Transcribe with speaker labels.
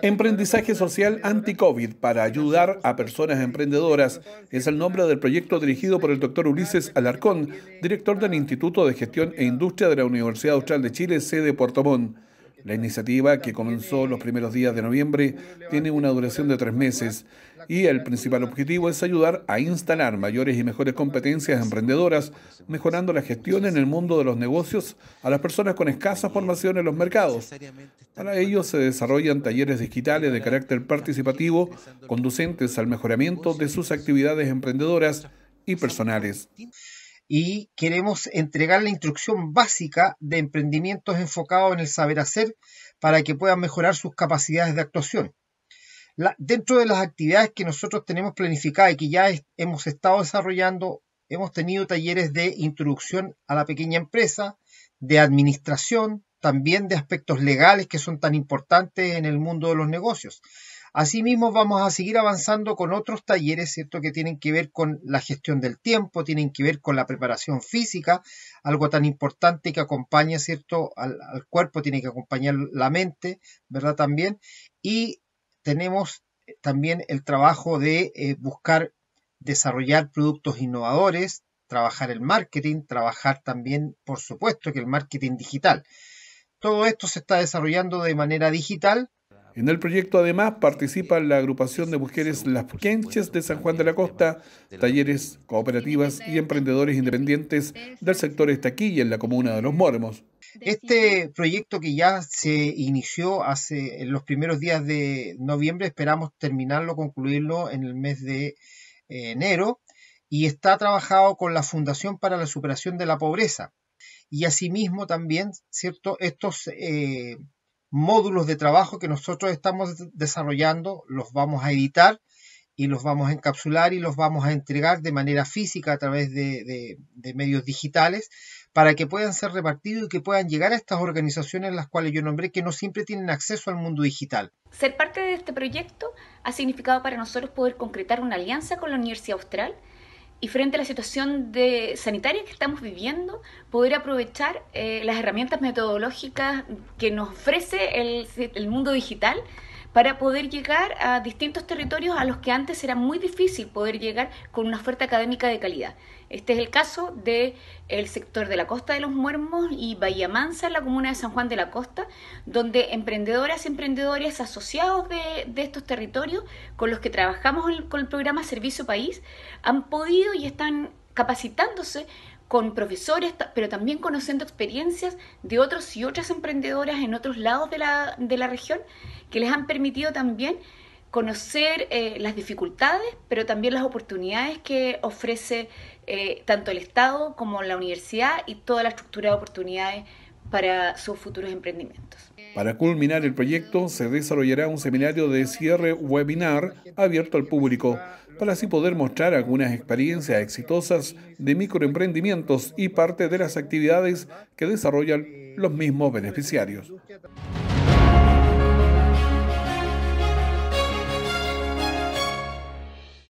Speaker 1: Emprendizaje Social Anti-COVID para ayudar a personas emprendedoras es el nombre del proyecto dirigido por el doctor Ulises Alarcón, director del Instituto de Gestión e Industria de la Universidad Austral de Chile, sede Puerto Montt. La iniciativa, que comenzó los primeros días de noviembre, tiene una duración de tres meses y el principal objetivo es ayudar a instalar mayores y mejores competencias emprendedoras, mejorando la gestión en el mundo de los negocios a las personas con escasa formación en los mercados. Para ello se desarrollan talleres digitales de carácter participativo conducentes al mejoramiento de sus actividades emprendedoras y personales
Speaker 2: y queremos entregar la instrucción básica de emprendimientos enfocados en el saber hacer para que puedan mejorar sus capacidades de actuación. dentro de las actividades que nosotros tenemos planificadas y que ya hemos estado desarrollando, hemos tenido talleres de introducción a la pequeña empresa, de administración, también de aspectos legales que son tan importantes en el mundo de los negocios. Asimismo, vamos a seguir avanzando con otros talleres, ¿cierto? Que tienen que ver con la gestión del tiempo, tienen que ver con la preparación física, algo tan importante que acompaña, ¿cierto? Al, cuerpo, tiene que acompañar la mente, ¿verdad? También. Y tenemos eh, también el trabajo de eh, buscar desarrollar productos innovadores, trabajar el marketing, trabajar también, por supuesto, que el marketing digital. Todo esto se está desarrollando de manera digital
Speaker 1: en el proyecto además participa la agrupación de mujeres Las Quenches de San Juan de la Costa, talleres, cooperativas y emprendedores independientes del sector Estaquilla en la comuna de Los Mormos.
Speaker 2: Este proyecto que ya se inició hace en los primeros días de noviembre, esperamos terminarlo, concluirlo en el mes de eh, enero y está trabajado con la Fundación para la Superación de la Pobreza. Y asimismo también, ¿cierto? Estos eh, módulos de trabajo que nosotros estamos desarrollando, los vamos a editar y los vamos a encapsular y los vamos a entregar de manera física a través de, medios digitales para que puedan ser repartidos y que puedan llegar a estas organizaciones las cuales yo nombré que no siempre tienen acceso al mundo digital.
Speaker 3: Ser parte de este proyecto ha significado para nosotros poder concretar una alianza con la Universidad Austral y frente a la situación de, sanitaria que estamos viviendo, poder aprovechar eh, las herramientas metodológicas que nos ofrece el, el mundo digital para poder llegar a distintos territorios a los que antes era muy difícil poder llegar con una oferta académica de calidad. Este es el caso del sector de la Costa de los Muermos y Bahía Mansa, en la comuna de San Juan de la Costa, donde emprendedoras y emprendedores asociados de estos territorios, con los que trabajamos con el programa Servicio País, han podido y están capacitándose con profesores, pero también conociendo experiencias de otros y otras emprendedoras en otros lados de la, de la región que les han permitido también conocer eh, las dificultades, pero también las oportunidades que ofrece eh, tanto el Estado como la universidad y toda la estructura de oportunidades para sus futuros emprendimientos.
Speaker 1: Para culminar el proyecto, se desarrollará un seminario de cierre webinar abierto al público, para así poder mostrar algunas experiencias exitosas de microemprendimientos y parte de las actividades que desarrollan los mismos beneficiarios.